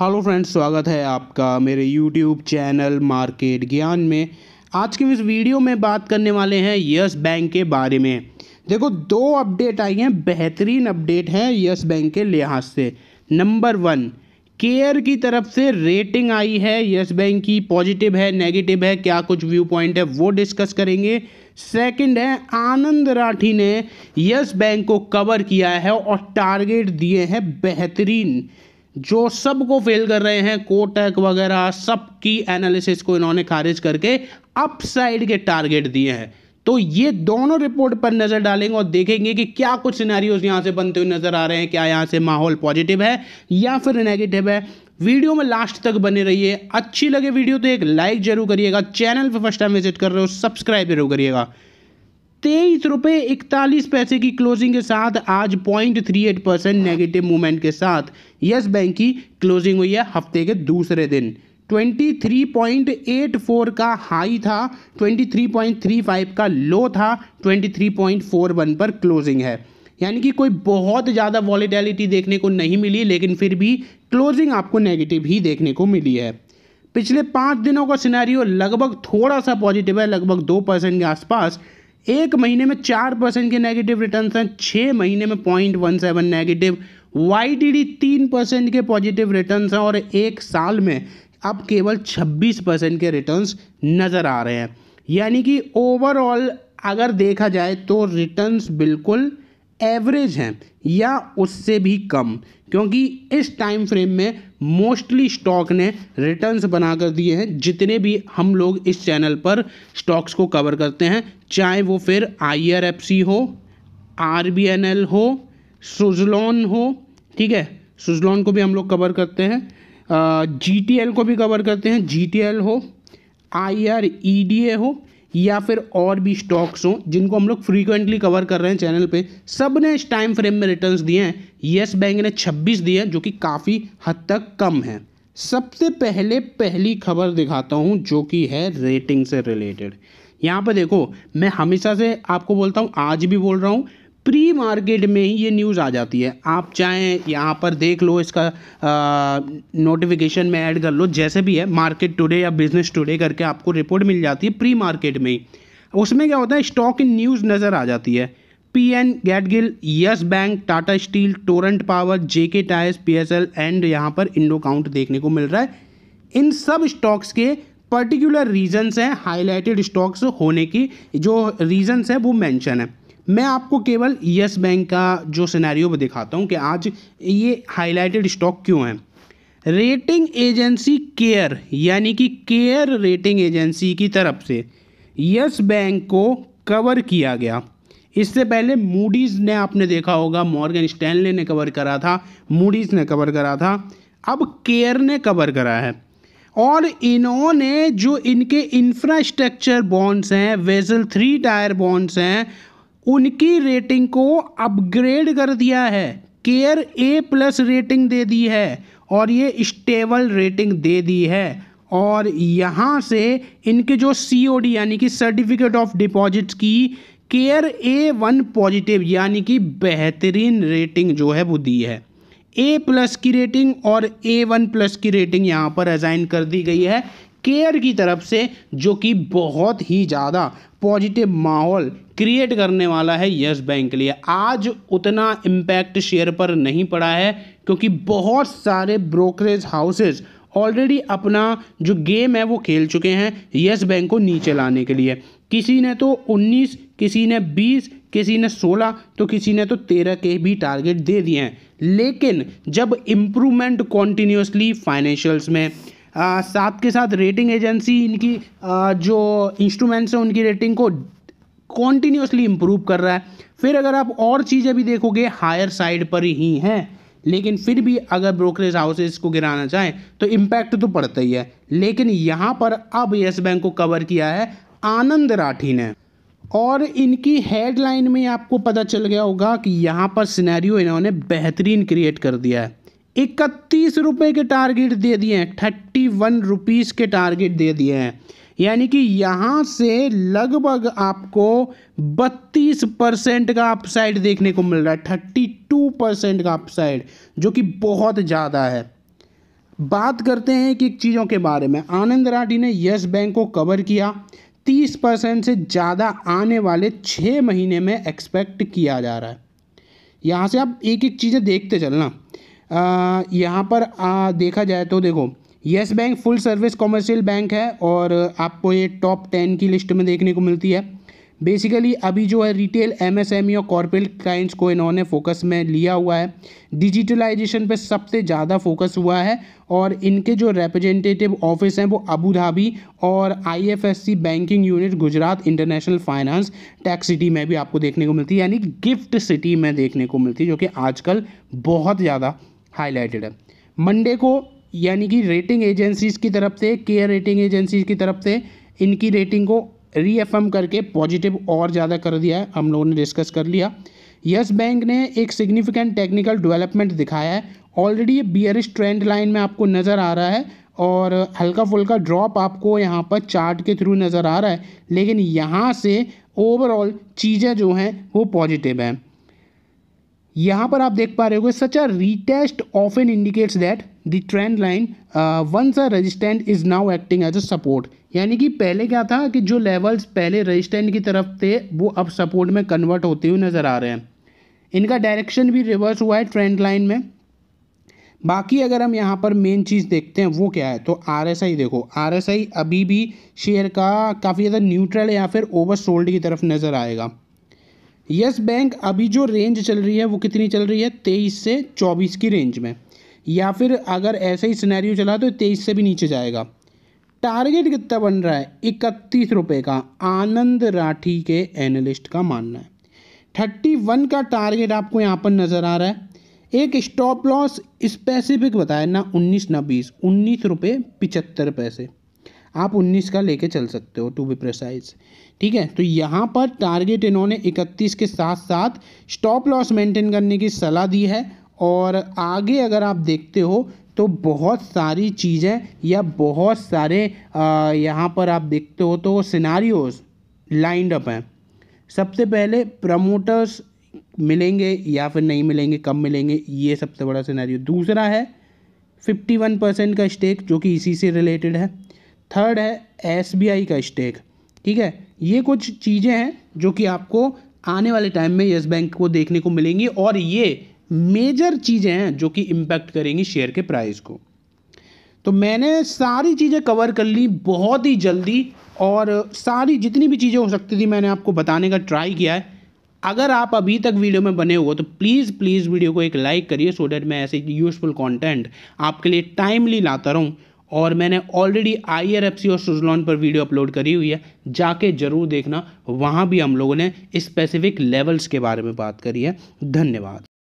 hello friends स्वागत है आपका मेरे यूट्यूब चैनल मार्केट ज्ञान में आज के इस वीडियो में बात करने वाले हैं यस बैंक के बारे में देखो दो अपडेट आई हैं बेहतरीन अपडेट है यस बैंक के लिहाज से नंबर वन केयर की तरफ से रेटिंग आई है यस बैंक की पॉजिटिव है नेगेटिव है क्या कुछ व्यू पॉइंट है वो डिस्कस करेंगे सेकंड है आनंद राठी ने यस बैंक को कवर किया है और टारगेट दिए हैं बेहतरीन जो सबको फेल कर रहे हैं कोटेक वगैरह सबकी एनालिसिस को इन्होंने खारिज करके अपसाइड के टारगेट दिए हैं तो ये दोनों रिपोर्ट पर नज़र डालेंगे और देखेंगे कि क्या कुछ सिनेरियोज यहाँ से बनते हुए नज़र आ रहे हैं क्या यहाँ से माहौल पॉजिटिव है या फिर नेगेटिव है वीडियो में लास्ट तक बने रहिए अच्छी लगे वीडियो तो एक लाइक जरूर करिएगा चैनल पर फर्स्ट टाइम विजिट कर रहे हो सब्सक्राइब जरूर करिएगा तेईस रुपये इकतालीस पैसे की क्लोजिंग के साथ आज point three eight percent negative movement के साथ यस बैंक की क्लोजिंग हुई है हफ्ते के दूसरे दिन 23.84 का हाई था 23.35 का लो था 23.41 पर क्लोजिंग है यानी कि कोई बहुत ज़्यादा वॉलीटेलिटी देखने को नहीं मिली लेकिन फिर भी क्लोजिंग आपको नेगेटिव ही देखने को मिली है पिछले पाँच दिनों का सिनेरियो लगभग थोड़ा सा पॉजिटिव है लगभग दो परसेंट के आसपास एक महीने में चार परसेंट के नेगेटिव रिटर्न हैं छः महीने में point one seven negative Y T D तीन परसेंट के पॉजिटिव रिटर्न हैं और एक साल में अब केवल छब्बीस परसेंट के रिटर्न नज़र आ रहे हैं यानी कि ओवरऑल अगर देखा जाए तो रिटर्न्स बिल्कुल एवरेज हैं या उससे भी कम क्योंकि इस टाइम फ्रेम में मोस्टली स्टॉक ने रिटर्न्स कर दिए हैं जितने भी हम लोग इस चैनल पर स्टॉक्स को कवर करते हैं चाहे वो फिर आई हो आर हो सुजलॉन हो ठीक है सुजलॉन को भी हम लोग कवर करते हैं जी को भी कवर करते हैं जी हो I R E D A हो या फिर और भी स्टॉक्स हों जिनको हम लोग फ्रीक्वेंटली कवर कर रहे हैं चैनल पे सब ने इस टाइम फ्रेम में रिटर्न्स दिए हैं येस बैंक ने 26 दिए हैं जो कि काफ़ी हद तक कम है सबसे पहले पहली खबर दिखाता हूँ जो कि है रेटिंग से रिलेटेड यहाँ पर देखो मैं हमेशा से आपको बोलता हूँ आज भी बोल रहा हूँ प्री मार्केट में ही ये न्यूज़ आ जाती है आप चाहें यहाँ पर देख लो इसका नोटिफिकेशन में ऐड कर लो जैसे भी है मार्केट टुडे या बिजनेस टुडे करके आपको रिपोर्ट मिल जाती है प्री मार्केट में ही उसमें क्या होता है स्टॉक इन न्यूज़ नज़र आ जाती है P N Gadgil Yes Bank Tata steel Torrent Power J K tyres P S L and यहाँ पर इंडो काउंट देखने को मिल रहा है इन सब स्टॉक्स के पर्टिकुलर रीजन्स हैं हाईलाइटेड स्टॉक्स होने की जो रीजन्स हैं वो मैंशन है मैं आपको केवल यस बैंक का जो सिनेरियो में दिखाता हूँ कि आज ये हाईलाइटेड स्टॉक क्यों है रेटिंग एजेंसी केयर यानी कि केयर रेटिंग एजेंसी की तरफ से यस बैंक को कवर किया गया इससे पहले मूडीज़ ने आपने देखा होगा मॉर्गन स्टैनले ने कवर करा था मूडीज़ ने कवर करा था अब केयर ने कवर करा है और इन्होंने जो इनके इंफ्रास्ट्रक्चर बॉन्ड्स हैं वेजल थ्री टायर बॉन्ड्स हैं उनकी रेटिंग को अपग्रेड कर दिया है केयर ए प्लस रेटिंग दे दी है और ये स्टेबल रेटिंग दे दी है और यहाँ से इनके जो सी ओ डी यानी कि सर्टिफिकेट ऑफ डिपॉजिट्स की केयर ए वन पॉजिटिव यानी कि बेहतरीन रेटिंग जो है वो दी है ए प्लस की रेटिंग और ए वन प्लस की रेटिंग यहाँ पर असाइन कर दी गई है केयर की तरफ से जो कि बहुत ही ज़्यादा पॉजिटिव माहौल क्रिएट करने वाला है यस बैंक के लिए आज उतना इम्पैक्ट शेयर पर नहीं पड़ा है क्योंकि बहुत सारे ब्रोकरेज हाउसेज ऑलरेडी अपना जो गेम है वो खेल चुके हैं यस बैंक को नीचे लाने के लिए किसी ने तो 19 किसी ने 20 किसी ने 16 तो किसी ने तो 13 के भी टारगेट दे दिए हैं लेकिन जब इम्प्रूवमेंट कॉन्टीन्यूसली फाइनेंशियल्स में साथ के साथ रेटिंग एजेंसी इनकी आ, जो इंस्ट्रूमेंट्स हैं उनकी रेटिंग को कॉन्टीन्यूसली इम्प्रूव कर रहा है फिर अगर आप और चीज़ें भी देखोगे हायर साइड पर ही हैं लेकिन फिर भी अगर ब्रोकरेज हाउसेस को गिराना चाहें तो इम्पैक्ट तो पड़ता ही है लेकिन यहाँ पर अब येस बैंक को कवर किया है आनंद राठी ने और इनकी हेडलाइन में आपको पता चल गया होगा कि यहाँ पर सिनेरियो इन्होंने बेहतरीन क्रिएट कर दिया है इकतीस रुपये के टारगेट दे दिए हैं थर्टी वन रुपीज़ के टारगेट दे दिए हैं यानी कि यहाँ से लगभग आपको बत्तीस परसेंट का अपसाइड देखने को मिल रहा है थर्टी टू परसेंट का अपसाइड जो कि बहुत ज़्यादा है बात करते हैं एक एक चीज़ों के बारे में आनंद राठी ने यस बैंक को कवर किया तीस परसेंट से ज़्यादा आने वाले छः महीने में एक्सपेक्ट किया जा रहा है यहाँ से आप एक एक चीज़ें देखते चलना यहाँ पर आ, देखा जाए तो देखो Yes Bank full service commercial bank है और आपको ये टॉप टेन की लिस्ट में देखने को मिलती है बेसिकली अभी जो है रिटेल एमएसएमई e और कॉरपोरेट क्लाइंट्स को इन्होंने फोकस में लिया हुआ है डिजिटलाइजेशन पे सबसे ज़्यादा फोकस हुआ है और इनके जो रिप्रेजेंटेटिव ऑफिस हैं वो अबू धाबी और IFSC banking unit Gujarat international finance tax city में भी आपको देखने को मिलती है यानी गिफ्ट सिटी में देखने को मिलती है जो कि आजकल बहुत ज़्यादा हाईलाइटेड है मंडे को यानी कि रेटिंग एजेंसीज़ की तरफ से केयर रेटिंग एजेंसीज़ की तरफ से इनकी रेटिंग को रीएफएम करके पॉजिटिव और ज़्यादा कर दिया है हम लोगों ने डिस्कस कर लिया यस बैंक ने एक सिग्निफिकेंट टेक्निकल डेवलपमेंट दिखाया है ऑलरेडी ये बियरिश ट्रेंड लाइन में आपको नज़र आ रहा है और हल्का फुल्का ड्रॉप आपको यहाँ पर चार्ट के थ्रू नज़र आ रहा है लेकिन यहाँ से ओवरऑल चीज़ें जो हैं वो पॉजिटिव हैं यहाँ पर आप देख पा रहे हो such a retest of an indicates that the trend line once a resistant is now acting as a support यानी कि पहले क्या था कि जो लेवल्स पहले रजिस्टेंट की तरफ थे वो अब सपोर्ट में कन्वर्ट होते हुए नज़र आ रहे हैं इनका डायरेक्शन भी रिवर्स हुआ है ट्रेंड लाइन में बाकी अगर हम यहाँ पर मेन चीज़ देखते हैं वो क्या है तो आर एस आई देखो आर एस आई अभी भी शेयर का काफ़ी ज़्यादा न्यूट्रल या फिर ओवर सोल्ड की तरफ नज़र आएगा यस बैंक अभी जो रेंज चल रही है वो कितनी चल रही है तेईस से चौबीस की रेंज में या फिर अगर ऐसा ही सिनेरियो चला तो तेईस से भी नीचे जाएगा टारगेट कितना बन रहा है इकतीस रुपये का आनंद राठी के एनालिस्ट का मानना है थर्टी वन का टारगेट आपको यहाँ पर नज़र आ रहा है एक स्टॉप लॉस स्पेसिफिक बताया ना उन्नीस ना बीस उन्नीस रुपये पिचहत्तर पैसे आप 19 का लेके चल सकते हो टू बी प्रोसाइज ठीक है तो यहाँ पर टारगेट इन्होंने 31 के साथ साथ स्टॉप लॉस मेंटेन करने की सलाह दी है और आगे अगर आप देखते हो तो बहुत सारी चीज़ें या बहुत सारे यहाँ पर आप देखते हो तो सिनारियोज लाइंड अप हैं सबसे पहले प्रमोटर्स मिलेंगे या फिर नहीं मिलेंगे कब मिलेंगे ये सबसे बड़ा सिनारी दूसरा है फिफ्टी वन परसेंट का स्टेक जो कि इसी से रिलेटेड है थर्ड है एस का स्टेक ठीक है ये कुछ चीज़ें हैं जो कि आपको आने वाले टाइम में येस बैंक को देखने को मिलेंगी और ये मेजर चीज़ें हैं जो कि इम्पैक्ट करेंगी शेयर के प्राइस को तो मैंने सारी चीज़ें कवर कर ली बहुत ही जल्दी और सारी जितनी भी चीज़ें हो सकती थी मैंने आपको बताने का ट्राई किया है अगर आप अभी तक वीडियो में बने हो तो प्लीज़ प्लीज़ वीडियो को एक लाइक करिए सो डैट मैं ऐसे यूज़फुल कंटेंट आपके लिए टाइमली लाता रहूँ और मैंने already I R F C और सुजलॉन पर वीडियो अपलोड करी हुई है जाके ज़रूर देखना वहाँ भी हम लोगों ने स्पेसिफिक लेवल्स के बारे में बात करी है धन्यवाद